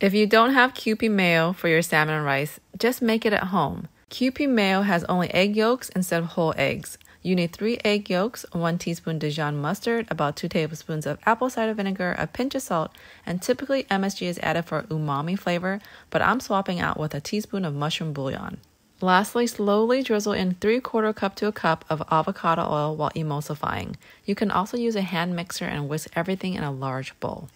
If you don't have Kewpie mayo for your salmon and rice, just make it at home. Kewpie mayo has only egg yolks instead of whole eggs. You need 3 egg yolks, 1 teaspoon Dijon mustard, about 2 tablespoons of apple cider vinegar, a pinch of salt, and typically MSG is added for umami flavor, but I'm swapping out with a teaspoon of mushroom bouillon. Lastly, slowly drizzle in 3 quarter cup to a cup of avocado oil while emulsifying. You can also use a hand mixer and whisk everything in a large bowl.